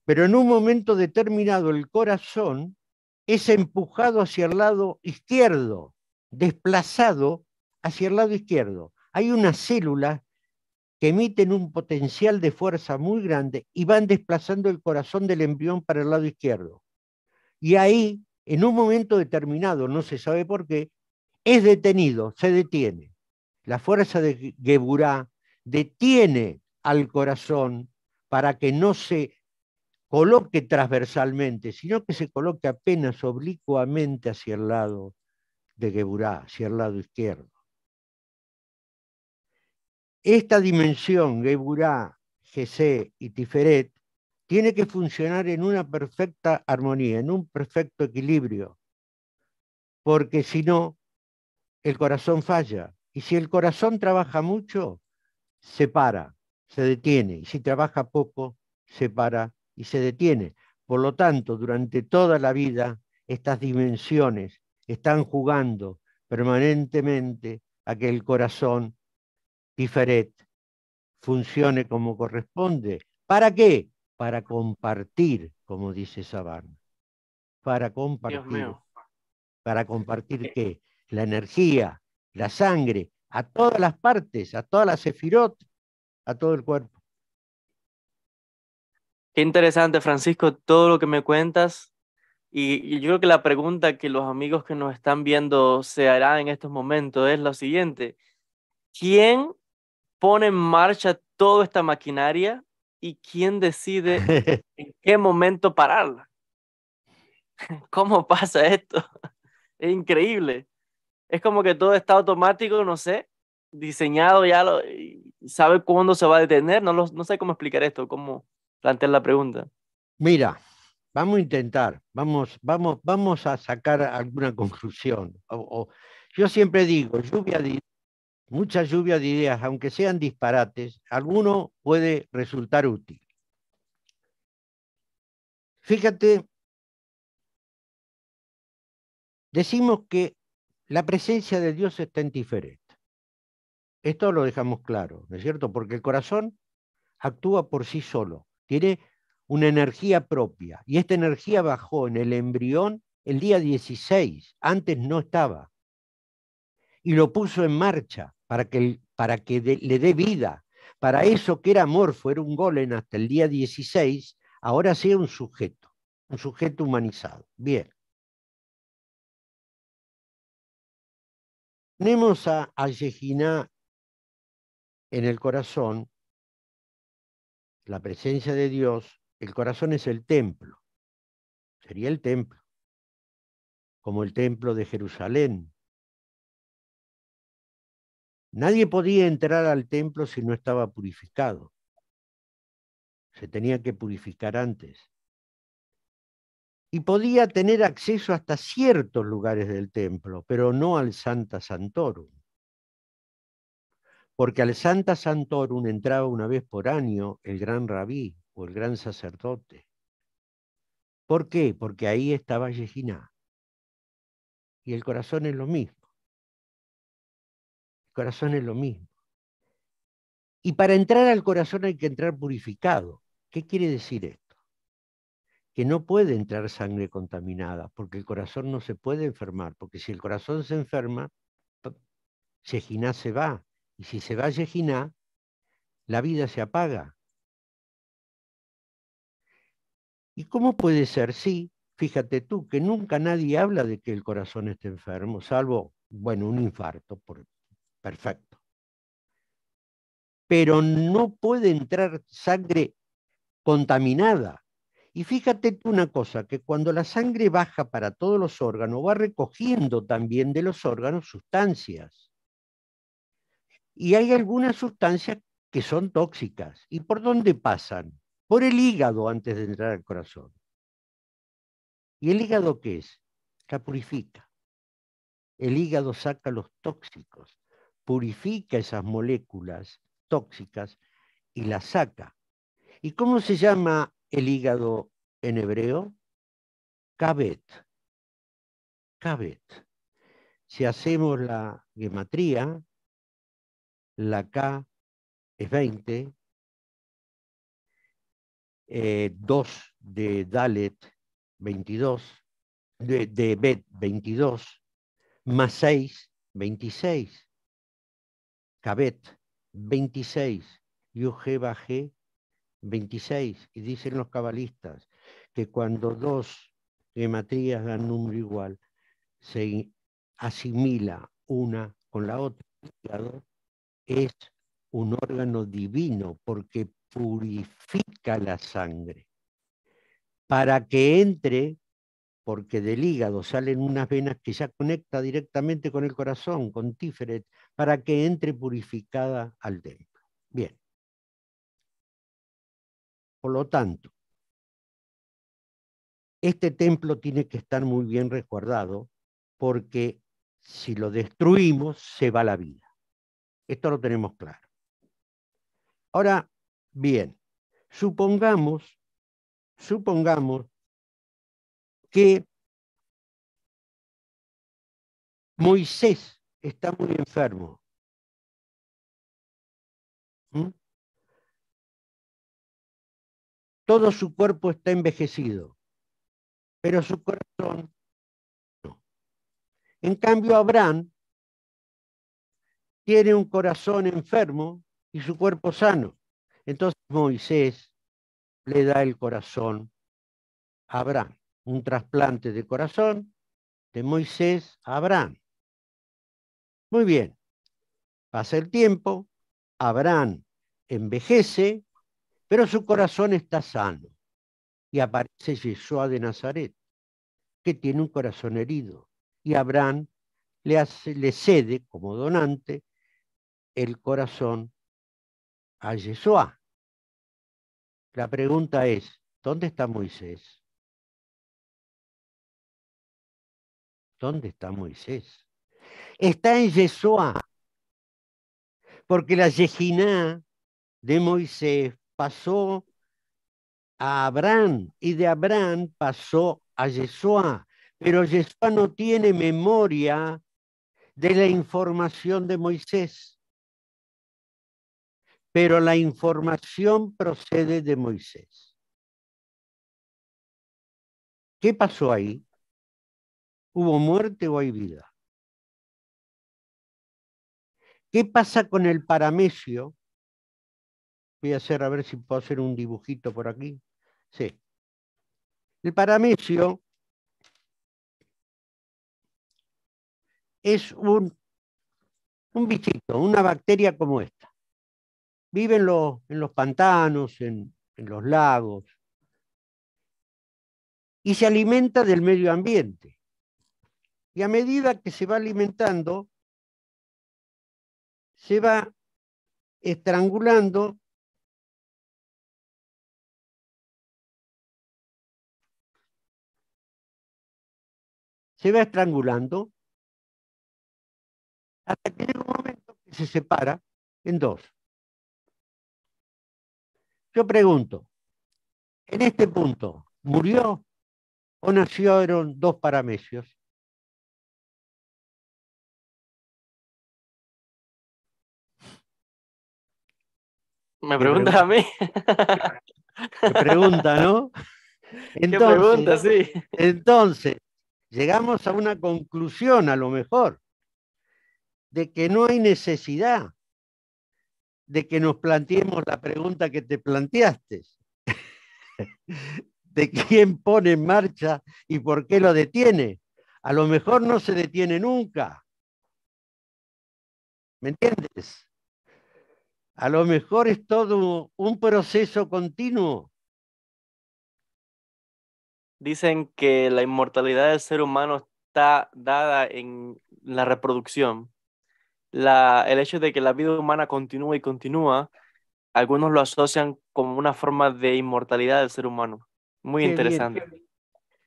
Pero en un momento determinado el corazón es empujado hacia el lado izquierdo, desplazado hacia el lado izquierdo. Hay unas células que emiten un potencial de fuerza muy grande y van desplazando el corazón del embrión para el lado izquierdo. Y ahí, en un momento determinado, no se sabe por qué, es detenido, se detiene. La fuerza de Geburá detiene al corazón para que no se coloque transversalmente, sino que se coloque apenas oblicuamente hacia el lado de Geburá, hacia el lado izquierdo. Esta dimensión, Geburah, Gesé y Tiferet, tiene que funcionar en una perfecta armonía, en un perfecto equilibrio, porque si no, el corazón falla. Y si el corazón trabaja mucho, se para, se detiene. Y si trabaja poco, se para y se detiene. Por lo tanto, durante toda la vida, estas dimensiones están jugando permanentemente a que el corazón diferente funcione como corresponde. ¿Para qué? Para compartir, como dice Sabana. Para compartir. ¿Para compartir qué? La energía, la sangre, a todas las partes, a todas las sefirot, a todo el cuerpo. Qué interesante, Francisco, todo lo que me cuentas. Y, yo creo que la pregunta que los amigos que nos están viendo se hará en estos momentos es la siguiente. ¿Quién pone en marcha toda esta maquinaria y quién decide en qué momento pararla. ¿Cómo pasa esto? Es increíble. Es como que todo está automático, no sé, diseñado ya, lo, sabe cuándo se va a detener. No, no sé cómo explicar esto, cómo plantear la pregunta. Mira, vamos a intentar, vamos, vamos, vamos a sacar alguna conclusión. yo siempre digo, lluvia de mucha lluvia de ideas, aunque sean disparates, alguno puede resultar útil. Fíjate, decimos que la presencia de Dios está en diferente. Esto lo dejamos claro, ¿no es cierto? Porque el corazón actúa por sí solo, tiene una energía propia, y esta energía bajó en el embrión el día 16, antes no estaba, y lo puso en marcha para que, le dé vida. Para eso que era amor, fuera un golem hasta el día 16, ahora sea un sujeto, un sujeto humanizado. Bien. Tenemos a, a en el corazón, la presencia de Dios, el corazón es el templo, sería el templo, como el templo de Jerusalén, Nadie podía entrar al templo si no estaba purificado. Se tenía que purificar antes. Y podía tener acceso hasta ciertos lugares del templo, pero no al Santa Santorum. Porque al Santa Santorum entraba una vez por año el gran rabí o el gran sacerdote. ¿Por qué? Porque ahí estaba Yejiná. Y el corazón es lo mismo corazón es lo mismo. Y para entrar al corazón hay que entrar purificado. ¿Qué quiere decir esto? Que no puede entrar sangre contaminada, porque el corazón no se puede enfermar, porque si el corazón se enferma, Yejiná se va. Y si se va Yejiná, la vida se apaga. ¿Y cómo puede ser? si fíjate tú, que nunca nadie habla de que el corazón esté enfermo, salvo, bueno, un infarto, por, Perfecto. Pero no puede entrar sangre contaminada. Y fíjate tú una cosa, que cuando la sangre baja para todos los órganos, va recogiendo también de los órganos sustancias. Y hay algunas sustancias que son tóxicas. ¿Y por dónde pasan? Por el hígado antes de entrar al corazón. ¿Y el hígado qué es? La purifica. El hígado saca los tóxicos purifica esas moléculas tóxicas y las saca. ¿Y cómo se llama el hígado en hebreo? Kabet. Kabet. Si hacemos la gematría, la K es 20, 2 eh, de Dalet 22, de Bet 22, más 6, 26. Cabet 26 y G 26. Y dicen los cabalistas que cuando dos gematrías dan número igual, se asimila una con la otra. Es un órgano divino porque purifica la sangre para que entre porque del hígado salen unas venas que ya conecta directamente con el corazón, con Tiferet, para que entre purificada al templo. Bien. Por lo tanto, este templo tiene que estar muy bien resguardado porque si lo destruimos se va la vida. Esto lo tenemos claro. Ahora, bien, supongamos, supongamos que Moisés está muy enfermo. ¿Mm? Todo su cuerpo está envejecido, pero su corazón no. En cambio, Abraham tiene un corazón enfermo y su cuerpo sano. Entonces Moisés le da el corazón a Abraham un trasplante de corazón de Moisés a Abraham. Muy bien, pasa el tiempo, Abraham envejece, pero su corazón está sano. Y aparece Yeshua de Nazaret, que tiene un corazón herido. Y Abraham le, le cede como donante el corazón a Yeshua. La pregunta es, ¿dónde está Moisés? ¿Dónde está Moisés? Está en Yeshua, porque la Yejiná de Moisés pasó a Abraham y de Abraham pasó a Yeshua, pero Yeshua no tiene memoria de la información de Moisés, pero la información procede de Moisés. ¿Qué pasó ahí? ¿Hubo muerte o hay vida? ¿Qué pasa con el paramecio? Voy a hacer, a ver si puedo hacer un dibujito por aquí. Sí. El paramecio es un, bichito, una bacteria como esta. Vive en los, pantanos, en los lagos, y se alimenta del medio ambiente. Y a medida que se va alimentando, se va estrangulando se va estrangulando hasta que llega un momento que se separa en dos. Yo pregunto, en este punto, ¿murió o nacieron dos paramecios? Me preguntas a mí. Me pregunta, ¿no? Entonces, sí. Entonces, llegamos a una conclusión, a lo mejor, de que no hay necesidad de que nos planteemos la pregunta que te planteaste, de quién pone en marcha y por qué lo detiene. A lo mejor no se detiene nunca. ¿Me entiendes? A lo mejor es todo un proceso continuo. Dicen que la inmortalidad del ser humano está dada en la reproducción. La, el hecho de que la vida humana continúa y continúa, algunos lo asocian como una forma de inmortalidad del ser humano. Muy interesante.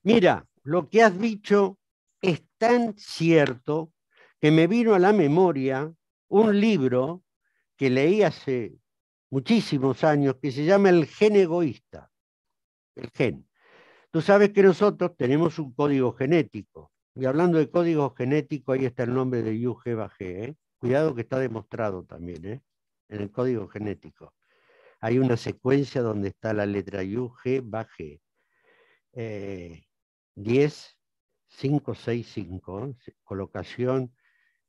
Mira, lo que has dicho es tan cierto que me vino a la memoria un libro que leí hace muchísimos años que se llama el gen egoísta, el gen. Tú sabes que nosotros tenemos un código genético, y hablando de código genético, ahí está el nombre de Yuge ¿eh? cuidado que está demostrado también, ¿eh? en el código genético. Hay una secuencia donde está la letra UG Bajé. 10, 5, 6, 5, colocación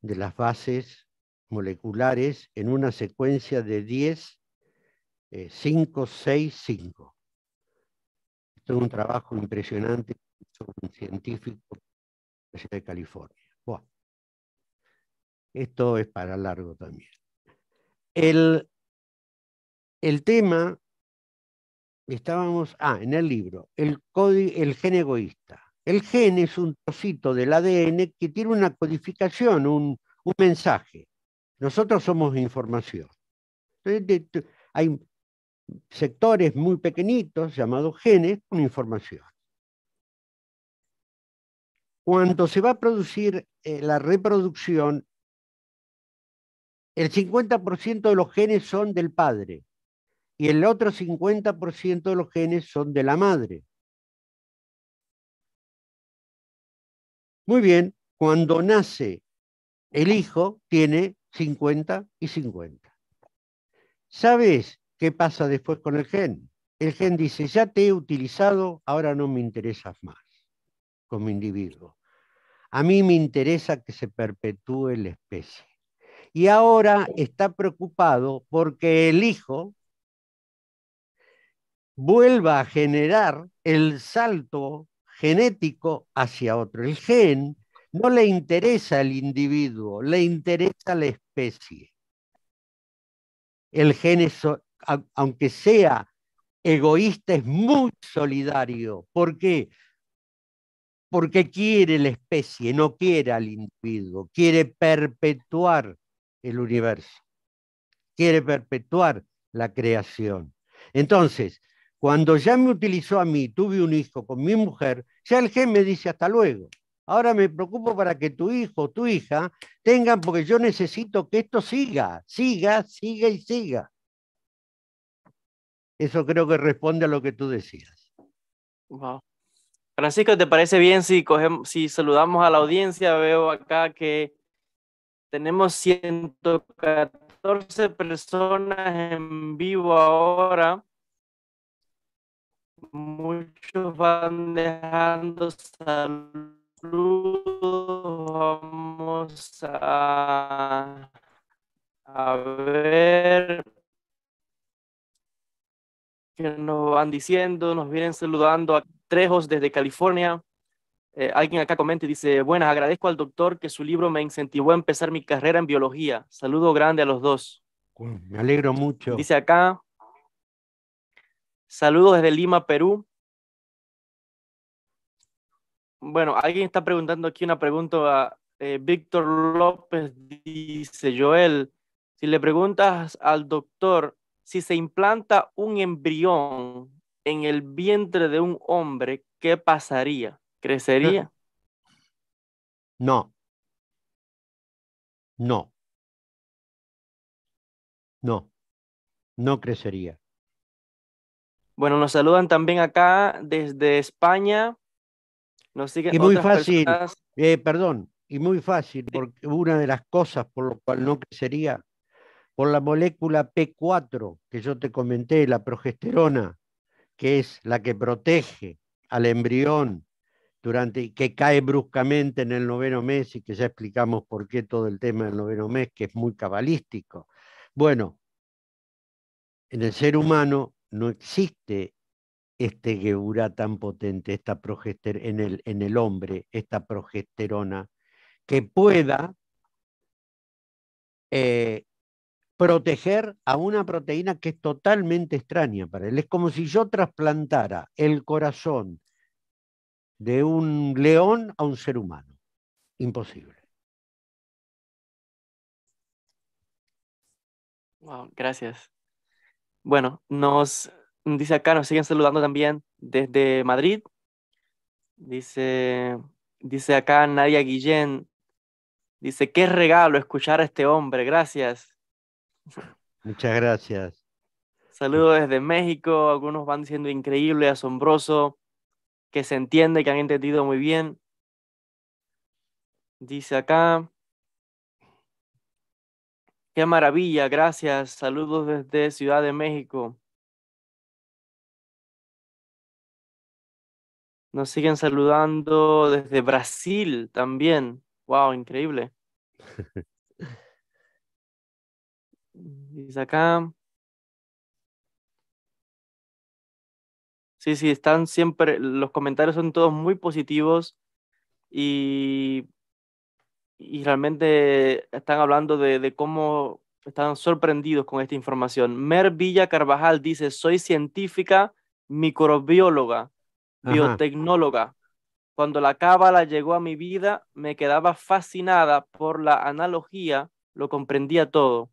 de las bases moleculares en una secuencia de 10, 5, 6, 5. Esto es un trabajo impresionante hizo un científico de California. Esto es para largo también. El, tema, estábamos, ah, en el libro, el, el gen egoísta. El gen es un trocito del ADN que tiene una codificación, un mensaje. Nosotros somos información. Hay sectores muy pequeñitos llamados genes con información. Cuando se va a producir eh, la reproducción, el 50% de los genes son del padre y el otro 50% de los genes son de la madre. Muy bien, cuando nace el hijo tiene 50 y 50. ¿Sabes qué pasa después con el gen? El gen dice, ya te he utilizado, ahora no me interesas más como individuo. A mí me interesa que se perpetúe la especie. Y ahora está preocupado porque el hijo vuelva a generar el salto genético hacia otro. El gen no le interesa el individuo, le interesa la especie. El gen, aunque sea egoísta, es muy solidario. ¿Por qué? Porque quiere la especie, no quiere al individuo, quiere perpetuar el universo, quiere perpetuar la creación. Entonces, cuando ya me utilizó a mí, tuve un hijo con mi mujer, ya el gen me dice hasta luego. Ahora me preocupo para que tu hijo o tu hija tengan, porque yo necesito que esto siga, siga, siga y siga. Eso creo que responde a lo que tú decías. Francisco, ¿te parece bien si, cogemos, si saludamos a la audiencia? Veo acá que tenemos 114 personas en vivo ahora. Muchos van dejando saludos vamos a, ver que nos van diciendo, nos vienen saludando a Trejos desde California. Eh, alguien acá comenta y dice, buenas, agradezco al doctor que su libro me incentivó a empezar mi carrera en biología. Saludo grande a los dos. Me alegro mucho. Dice acá, saludos desde Lima, Perú. Bueno, alguien está preguntando aquí una pregunta. a ah, eh, Víctor López dice, Joel, si le preguntas al doctor si se implanta un embrión en el vientre de un hombre, ¿qué pasaría? ¿Crecería? No. No. No. No crecería. Bueno, nos saludan también acá desde España y muy fácil, eh, perdón, y muy fácil, porque una de las cosas por lo cual no crecería, por la molécula P4 que yo te comenté, la progesterona, que es la que protege al embrión durante que cae bruscamente en el noveno mes y que ya explicamos por qué todo el tema del noveno mes, que es muy cabalístico. Bueno, en el ser humano no existe este geura tan potente, esta progester en el, hombre, esta progesterona, que pueda eh, proteger a una proteína que es totalmente extraña para él. Es como si yo trasplantara el corazón de un león a un ser humano. Imposible. gracias. Bueno, nos Dice acá, nos siguen saludando también desde Madrid. Dice, dice acá Nadia Guillén. Dice, qué regalo escuchar a este hombre, gracias. Muchas gracias. Saludos desde México, algunos van diciendo increíble, asombroso, que se entiende, que han entendido muy bien. Dice acá, qué maravilla, gracias, saludos desde Ciudad de México. Nos siguen saludando desde Brasil también. ¡Wow! Increíble. Dice acá. Sí, sí, están siempre, los comentarios son todos muy positivos y, y realmente están hablando de, de cómo están sorprendidos con esta información. Mer Villa Carvajal dice, soy científica microbióloga biotecnóloga. Cuando la cábala llegó a mi vida, me quedaba fascinada por la analogía, lo comprendía todo.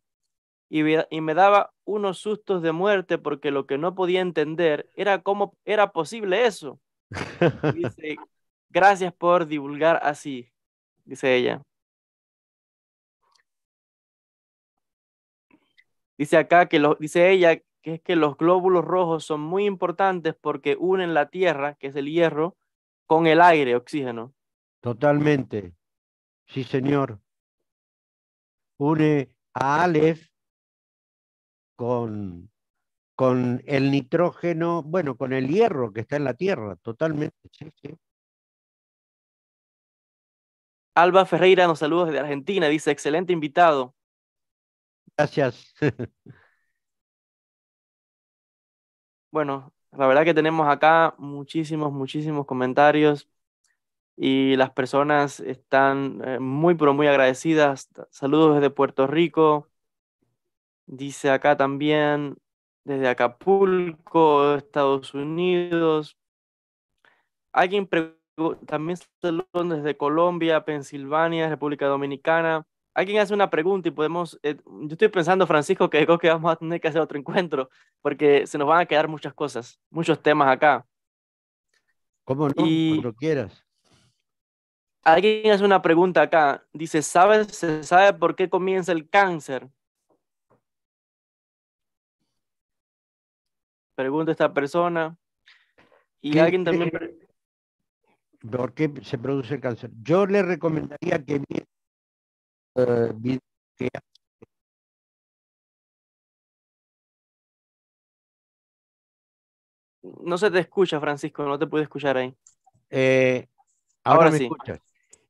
Y, me daba unos sustos de muerte porque lo que no podía entender era cómo era posible eso. Dice, gracias por divulgar así, dice ella. Dice acá que lo dice ella que es que los glóbulos rojos son muy importantes porque unen la tierra, que es el hierro, con el aire, oxígeno. Totalmente. Sí, señor. Une a Aleph con, con el nitrógeno, bueno, con el hierro que está en la tierra, totalmente. Sí, sí. Alba Ferreira nos saluda desde Argentina, dice, excelente invitado. Gracias. bueno, la verdad que tenemos acá muchísimos, muchísimos comentarios y las personas están eh, muy, pero muy agradecidas. Saludos desde Puerto Rico. Dice acá también desde Acapulco, Estados Unidos. Alguien también saludos desde Colombia, Pensilvania, República Dominicana alguien hace una pregunta y podemos, eh, yo estoy pensando, Francisco, que creo que vamos a tener que hacer otro encuentro, porque se nos van a quedar muchas cosas, muchos temas acá. ¿Cómo no? Cuando quieras. Alguien hace una pregunta acá, dice, ¿sabes, ¿se sabe por qué comienza el cáncer? Pregunta esta persona. Y alguien también... ¿Por qué se produce el cáncer? Yo le recomendaría que eh, no se te escucha, Francisco, no te pude escuchar ahí. Eh, ahora, me sí. escuchas.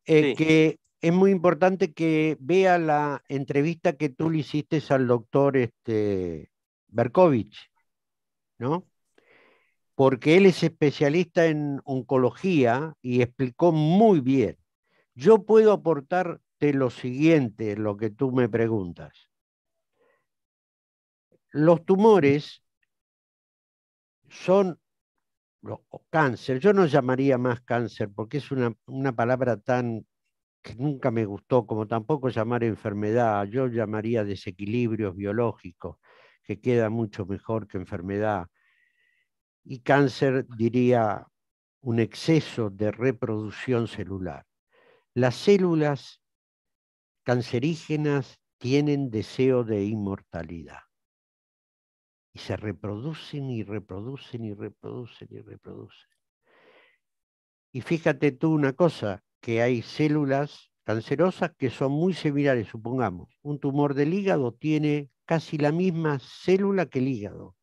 Eh, que es muy importante que vea la entrevista que tú le hiciste al doctor este, Berkovich, ¿no? Porque él es especialista en oncología y explicó muy bien. Yo puedo aportar de lo siguiente, lo que tú me preguntas. Los tumores son, cáncer, yo no llamaría más cáncer porque es una, una palabra tan que nunca me gustó, como tampoco llamar enfermedad, yo llamaría desequilibrios biológicos, que queda mucho mejor que enfermedad. Y cáncer diría un exceso de reproducción celular. Las células cancerígenas tienen deseo de inmortalidad y se reproducen y reproducen y reproducen y reproducen. Y fíjate tú una cosa, que hay células cancerosas que son muy similares, supongamos. Un tumor del hígado tiene casi la misma célula que el hígado.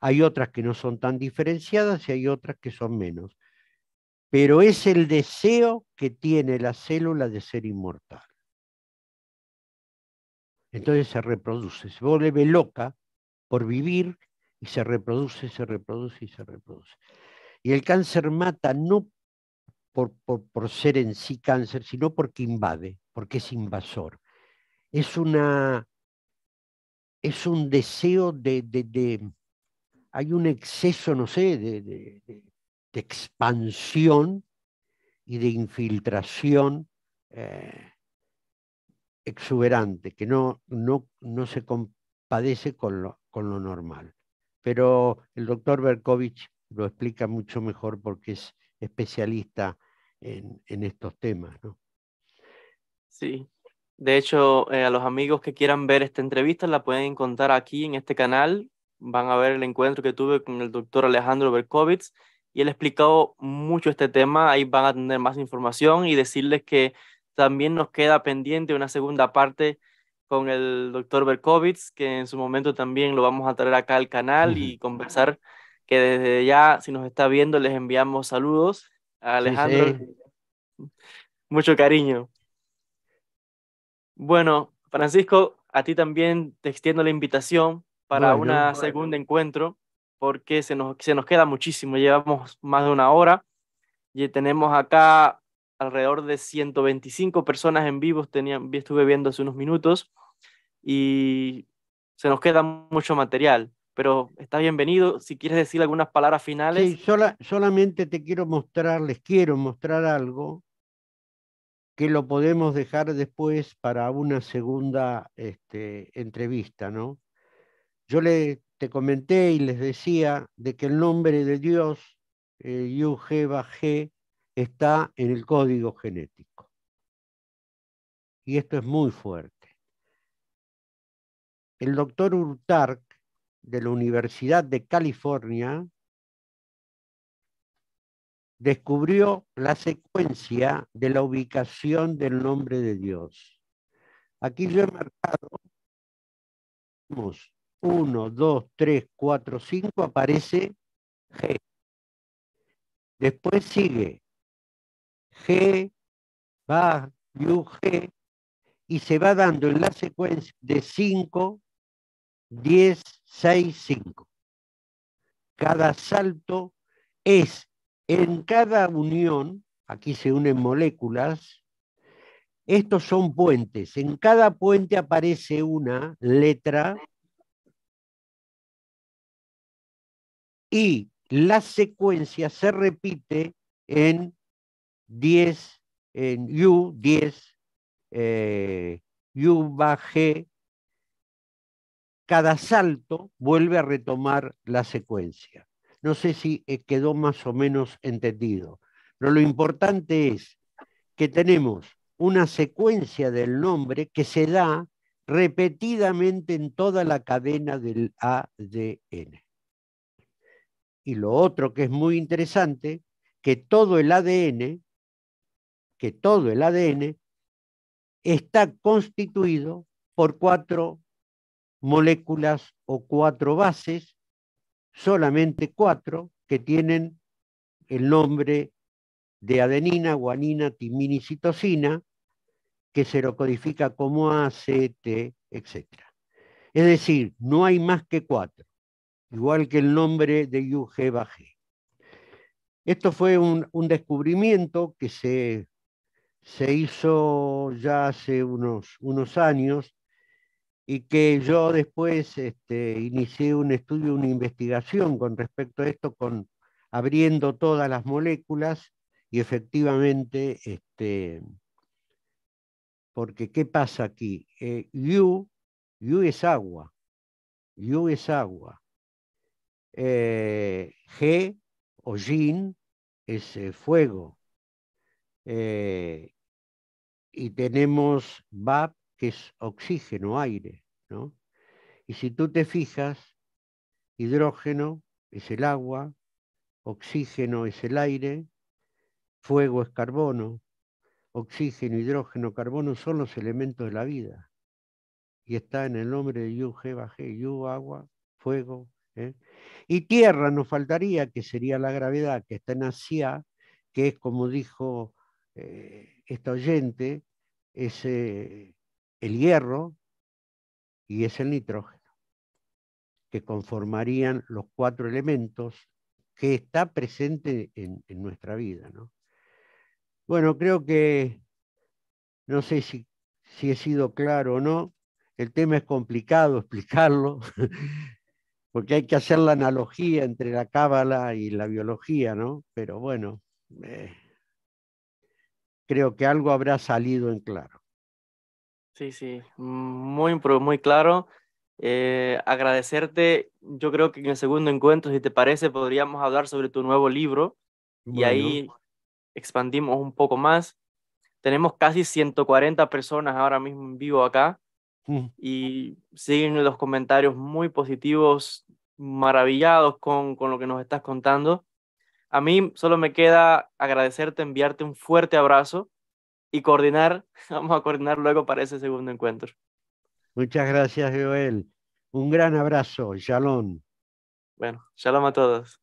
Hay otras que no son tan diferenciadas y hay otras que son menos. Pero es el deseo que tiene la célula de ser inmortal. Entonces se reproduce, se vuelve loca por vivir y se reproduce, se reproduce y se reproduce. Y el cáncer mata no por, ser en sí cáncer, sino porque invade, porque es invasor. Es, una, es un deseo de, hay un exceso, no sé, de, expansión y de infiltración eh, exuberante, que no, no, no se compadece con lo, con lo normal. Pero el doctor Berkovich lo explica mucho mejor porque es especialista en, estos temas. Sí, de hecho, eh, a los amigos que quieran ver esta entrevista la pueden encontrar aquí en este canal. Van a ver el encuentro que tuve con el doctor Alejandro Berkovich y él ha explicado mucho este tema. Ahí van a tener más información y decirles que también nos queda pendiente una segunda parte con el doctor Berkovitz, que en su momento también lo vamos a traer acá al canal y conversar, que desde ya, si nos está viendo, les enviamos saludos a Alejandro. Mucho cariño. Bueno, Francisco, a ti también te extiendo la invitación para un una segunda encuentro, porque se nos, se nos queda muchísimo, llevamos más de una hora y tenemos acá alrededor de 125 personas en vivo, tenían, estuve viendo hace unos minutos, y se nos queda mucho material, pero está bienvenido, si quieres decir algunas palabras finales. Sí, solamente te quiero mostrar, les quiero mostrar algo que lo podemos dejar después para una segunda este, entrevista, ¿no? Yo le, te comenté y les decía de que el nombre de Dios, eh, G está en el código genético. Y esto es muy fuerte. El doctor Urtark de la Universidad de California descubrió la secuencia de la ubicación del nombre de Dios. Aquí yo he marcado 1, 2, 3, 4, 5, aparece G. Después sigue G, va u G, y se va dando en la secuencia de 5, 10, 6, 5. Cada salto es en cada unión, aquí se unen moléculas, estos son puentes. En cada puente aparece una letra y la secuencia se repite en 10 en U, 10, eh, U va G, cada salto vuelve a retomar la secuencia. No sé si eh, quedó más o menos entendido, pero lo importante es que tenemos una secuencia del nombre que se da repetidamente en toda la cadena del ADN. Y lo otro que es muy interesante, que todo el ADN que todo el ADN está constituido por cuatro moléculas o cuatro bases, solamente cuatro, que tienen el nombre de adenina, guanina, timina y citosina, que se lo codifica como A, C, T, etc. Es decir, no hay más que cuatro, igual que el nombre de UG G. Esto fue un descubrimiento que se se hizo ya hace unos, unos años y que yo después este, inicié un estudio, una investigación con respecto a esto, con, abriendo todas las moléculas y efectivamente, este, porque ¿qué pasa aquí? Eh, yu, es agua, u es agua, eh, G o Yin es eh, fuego, eh, y tenemos VAP, que es oxígeno, aire, ¿no? Y si tú te fijas, hidrógeno es el agua, oxígeno es el aire, fuego es carbono, oxígeno, hidrógeno, carbono son los elementos de la vida. Y está en el nombre de Yu, G, Bajé, Yu, agua, fuego. ¿eh? Y tierra nos faltaría, que sería la gravedad, que está en Asia, que es como dijo eh, esta oyente es eh, el hierro y es el nitrógeno, que conformarían los cuatro elementos que está presente en, nuestra vida. ¿no? Bueno, creo que, no sé si, he sido claro o no, el tema es complicado explicarlo, porque hay que hacer la analogía entre la cábala y la biología, ¿no? Pero bueno. Eh, creo que algo habrá salido en claro. Sí, sí, muy, muy claro. Eh, agradecerte, yo creo que en el segundo encuentro, si te parece, podríamos hablar sobre tu nuevo libro y ahí expandimos un poco más. Tenemos casi 140 personas ahora mismo en vivo acá mm. y siguen los comentarios muy positivos, maravillados con, con lo que nos estás contando. A mí solo me queda agradecerte, enviarte un fuerte abrazo y coordinar, vamos a coordinar luego para ese segundo encuentro. Muchas gracias, Joel. Un gran abrazo. Shalom. Bueno, shalom a todos.